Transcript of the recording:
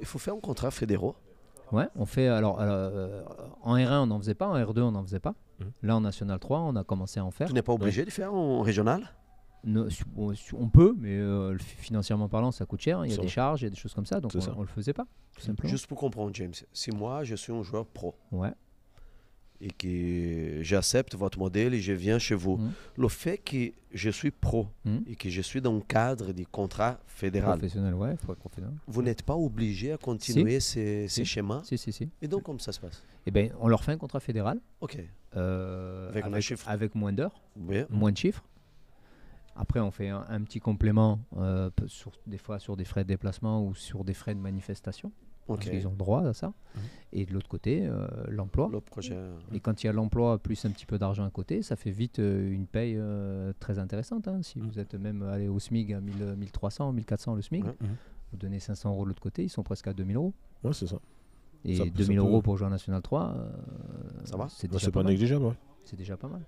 il faut faire un contrat fédéraux. Ouais, on fait. Alors, euh, en R1, on n'en faisait pas. En R2, on n'en faisait pas. Mhm. Là, en National 3, on a commencé à en faire. Tu n'es pas obligé de faire en régional ne, on peut, mais euh, financièrement parlant, ça coûte cher. Il y a des charges, il y a des choses comme ça, donc on, ne le faisait pas. Tout simplement. Juste pour comprendre, James, si moi je suis un joueur pro ouais. et que j'accepte votre modèle et je viens chez vous. Mm. Le fait que je suis pro mm. et que je suis dans le cadre du contrat fédéral. Professionnel, ouais, Vous n'êtes pas obligé à continuer ces, schémas. Si, si, si. Et donc, comment ça se passe Eh bien, on leur fait un contrat fédéral. OK. Euh, avec, moins d'heures, moins de chiffres. Après, on fait un, petit complément, euh, sur, des fois sur des frais de déplacement ou sur des frais de manifestation. Parce qu'ils ont droit à ça. Mhm. Et de l'autre côté, euh, l'emploi. Le projet. Et quand il y a l'emploi plus un petit peu d'argent à côté, ça fait vite euh, une paye euh, très intéressante. Hein. Si mm. vous êtes même allé au SMIG à 1300, 1400 le SMIG, mm. vous donnez 500 euros de l'autre côté, ils sont presque à 2000 euros. Ouais, c'est ça. Et 2000 euros pour jouer en National 3, ça va. C'est pas, négligeable. C'est déjà pas mal.